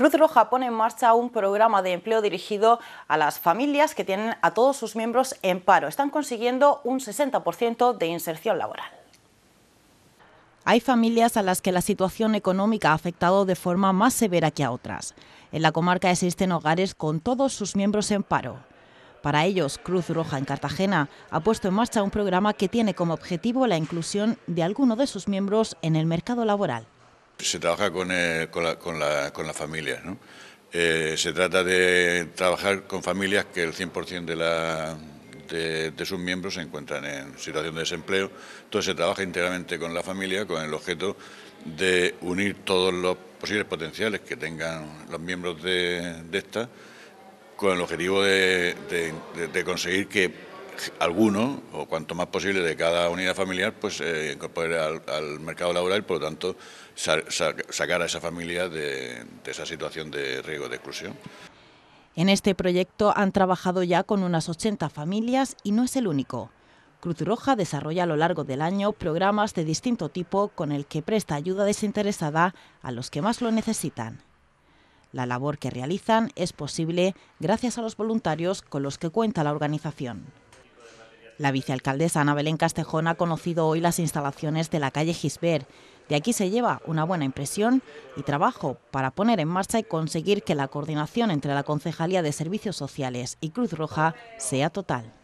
Cruz Roja pone en marcha un programa de empleo dirigido a las familias que tienen a todos sus miembros en paro. Están consiguiendo un 60% de inserción laboral. Hay familias a las que la situación económica ha afectado de forma más severa que a otras. En la comarca existen hogares con todos sus miembros en paro. Para ellos, Cruz Roja en Cartagena ha puesto en marcha un programa que tiene como objetivo la inclusión de alguno de sus miembros en el mercado laboral se trabaja con, eh, con, la, las familias. Eh, se trata de trabajar con familias que el 100% de, la, de, sus miembros se encuentran en situación de desempleo. Entonces se trabaja íntegramente con la familia con el objeto de unir todos los posibles potenciales que tengan los miembros de, esta con el objetivo de conseguir que alguno, o cuanto más posible, de cada unidad familiar, pues eh, incorporar al, mercado laboral y, por lo tanto, sacar a esa familia de esa situación de riesgo de exclusión. En este proyecto han trabajado ya con unas 80 familias y no es el único. Cruz Roja desarrolla a lo largo del año programas de distinto tipo con el que presta ayuda desinteresada a los que más lo necesitan. La labor que realizan es posible gracias a los voluntarios con los que cuenta la organización. La vicealcaldesa Ana Belén Castejón ha conocido hoy las instalaciones de la calle Gisbert. De aquí se lleva una buena impresión y trabajo para poner en marcha y conseguir que la coordinación entre la Concejalía de Servicios Sociales y Cruz Roja sea total.